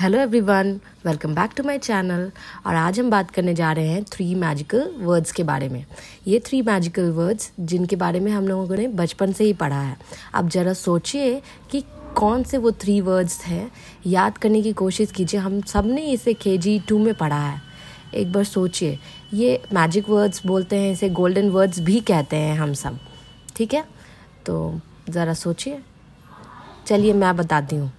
hello everyone welcome back to my channel और आज हम बात करने जा रहे हैं थ्री मैजिकल वर्ड्स के बारे में ये थ्री मैजिकल वर्ड्स जिनके बारे में हम लोगों ने बचपन से ही पढ़ा है अब ज़रा सोचिए कि कौन से वो थ्री वर्ड्स हैं याद करने की कोशिश कीजिए हम सब ने इसे के जी टू में पढ़ा है एक बार सोचिए ये मैजिक वर्ड्स बोलते हैं इसे गोल्डन वर्ड्स भी कहते हैं हम सब ठीक है तो ज़रा सोचिए चलिए मैं बताती हूँ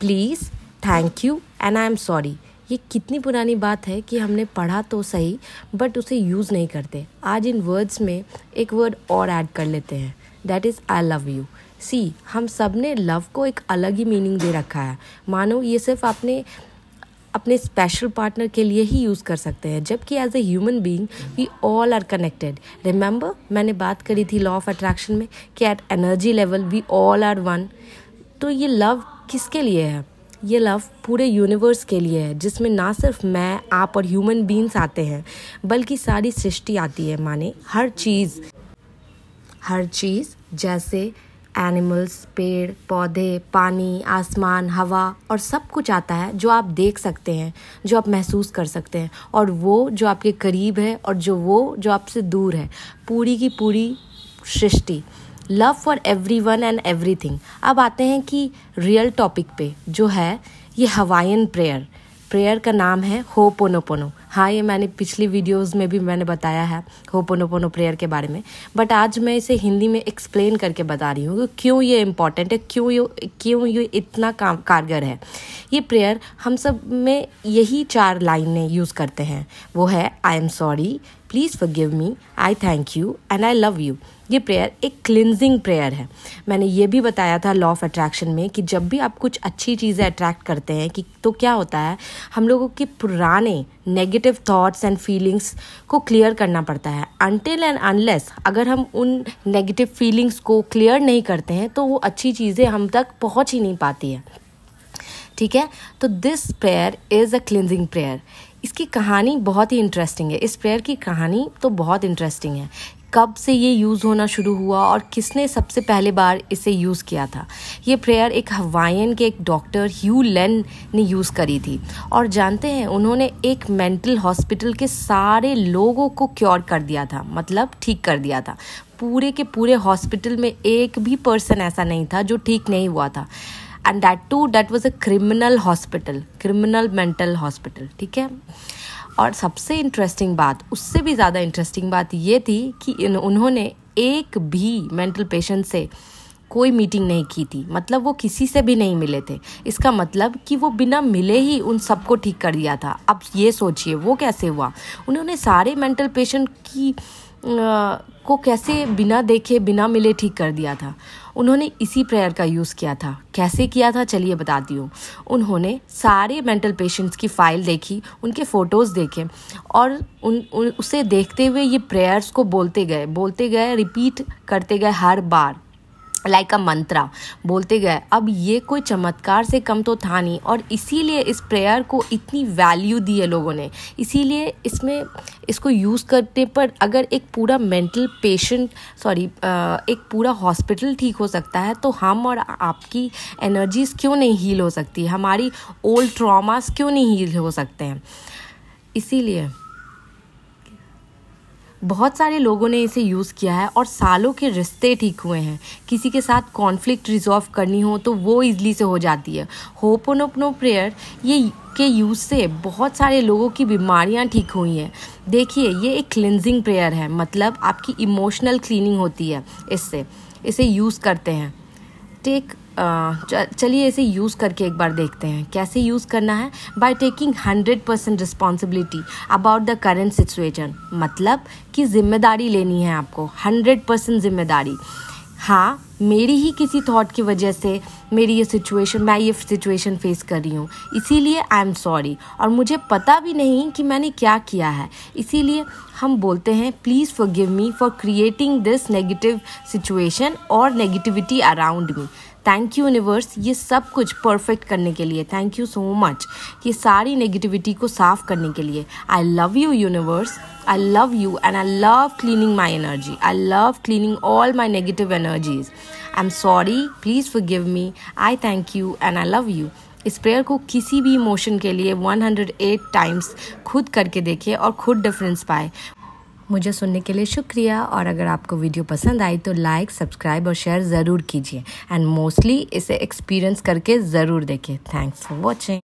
please thank you and I am sorry ये कितनी पुरानी बात है कि हमने पढ़ा तो सही बट उसे यूज़ नहीं करते आज इन वर्ड्स में एक वर्ड और ऐड कर लेते हैं that is I love you see हम सब ने लव को एक अलग ही मीनिंग दे रखा है मानो ये सिर्फ आपने अपने स्पेशल पार्टनर के लिए ही यूज़ कर सकते हैं जबकि as a human being we all are connected remember मैंने बात करी थी लॉ ऑफ अट्रैक्शन में कि at energy level we all are one तो ये लव किसके लिए है ये लव पूरे यूनिवर्स के लिए है जिसमें ना सिर्फ मैं आप और ह्यूमन बींग्स आते हैं बल्कि सारी सृष्टि आती है माने हर चीज़ हर चीज़ जैसे एनिमल्स पेड़ पौधे पानी आसमान हवा और सब कुछ आता है जो आप देख सकते हैं जो आप महसूस कर सकते हैं और वो जो आपके करीब है और जो वो जो आपसे दूर है पूरी की पूरी सृष्टि love for everyone and everything अब आते हैं कि रियल टॉपिक पे जो है ये हवाइन प्रेयर प्रेयर का नाम है हो पोनो पोनो हाँ ये मैंने पिछली वीडियोस में भी मैंने बताया है हो पोनो पोनो प्रेयर के बारे में बट आज मैं इसे हिंदी में एक्सप्लेन करके बता रही हूँ कि क्यों ये इम्पॉर्टेंट है क्यों ये क्यों ये इतना काम कारगर है ये प्रेयर हम सब में यही चार लाइनें यूज़ करते हैं वो है I am sorry please give me I thank you and I love you ये प्रेयर एक क्लिनजिंग प्रेयर है मैंने ये भी बताया था लॉ ऑफ अट्रैक्शन में कि जब भी आप कुछ अच्छी चीज़ें अट्रैक्ट करते हैं कि तो क्या होता है हम लोगों के पुराने नेगेटिव थॉट्स एंड फीलिंग्स को क्लियर करना पड़ता है अनटिल एंड अनलेस अगर हम उन नेगेटिव फीलिंग्स को क्लियर नहीं करते हैं तो वो अच्छी चीज़ें हम तक पहुँच ही नहीं पाती है ठीक है तो this prayer is a cleansing prayer इसकी कहानी बहुत ही इंटरेस्टिंग है इस प्रेयर की कहानी तो बहुत इंटरेस्टिंग है कब से ये यूज़ होना शुरू हुआ और किसने सबसे पहले बार इसे यूज़ किया था ये प्रेयर एक हवाइन के एक डॉक्टर ह्यू लेन ने यूज़ करी थी और जानते हैं उन्होंने एक मेंटल हॉस्पिटल के सारे लोगों को क्योर कर दिया था मतलब ठीक कर दिया था पूरे के पूरे हॉस्पिटल में एक भी पर्सन ऐसा नहीं था जो ठीक नहीं हुआ था and that too that was a criminal hospital criminal mental hospital ठीक है और सबसे इंटरेस्टिंग बात उससे भी ज़्यादा इंटरेस्टिंग बात ये थी कि इन उन्होंने एक भी मेंटल पेशेंट से कोई मीटिंग नहीं की थी मतलब वो किसी से भी नहीं मिले थे इसका मतलब कि वो बिना मिले ही उन सबको ठीक कर दिया था अब ये सोचिए वो कैसे हुआ उन्होंने सारे मेंटल पेशेंट की को कैसे बिना देखे बिना मिले ठीक कर दिया था उन्होंने इसी प्रेयर का यूज़ किया था कैसे किया था चलिए बताती हूँ उन्होंने सारे मेंटल पेशेंट्स की फ़ाइल देखी उनके फ़ोटोज़ देखे और उन, उन उसे देखते हुए ये प्रेयर्स को बोलते गए बोलते गए रिपीट करते गए हर बार लाइक अ मंत्रा बोलते गए अब ये कोई चमत्कार से कम तो था नहीं और इसीलिए इस प्रेयर को इतनी वैल्यू दी है लोगों ने इसीलिए इसमें इसको यूज़ करने पर अगर एक पूरा मेंटल पेशेंट सॉरी एक पूरा हॉस्पिटल ठीक हो सकता है तो हम और आपकी एनर्जीज़ क्यों नहीं हील हो सकती हमारी ओल्ड ट्रॉमास क्यों नहीं हील हो सकते हैं इसीलिए बहुत सारे लोगों ने इसे यूज़ किया है और सालों के रिश्ते ठीक हुए हैं किसी के साथ कॉन्फ्लिक्ट रिजॉल्व करनी हो तो वो इजली से हो जाती है होपोनोपनो प्रेयर ये के यूज़ से बहुत सारे लोगों की बीमारियां ठीक हुई हैं देखिए ये एक क्लिनजिंग प्रेयर है मतलब आपकी इमोशनल क्लीनिंग होती है इससे इसे यूज़ करते हैं टेक चलिए इसे यूज़ करके एक बार देखते हैं कैसे यूज़ करना है by taking hundred percent responsibility about the current situation मतलब कि जिम्मेदारी लेनी है आपको हंड्रेड परसेंट जिम्मेदारी हाँ मेरी ही किसी थॉट की वजह से मेरी ये सिचुएशन मैं ये सिचुएशन फेस कर रही हूँ इसीलिए आई एम सॉरी और मुझे पता भी नहीं कि मैंने क्या किया है इसीलिए हम बोलते हैं please forgive me for creating this negative situation और negativity around me thank you universe ये सब कुछ परफेक्ट करने के लिए थैंक यू सो मच ये सारी नेगेटिविटी को साफ करने के लिए I love you universe I love you and I love cleaning my energy I love cleaning all my negative energies I am sorry please give me I thank you and I love you इस prayer को किसी भी emotion के लिए 108 times खुद करके देखें और खुद डिफरेंस पाए मुझे सुनने के लिए शुक्रिया और अगर आपको वीडियो पसंद आई तो लाइक सब्सक्राइब और शेयर ज़रूर कीजिए एंड मोस्टली इसे एक्सपीरियंस करके ज़रूर देखिए थैंक्स फॉर वॉचिंग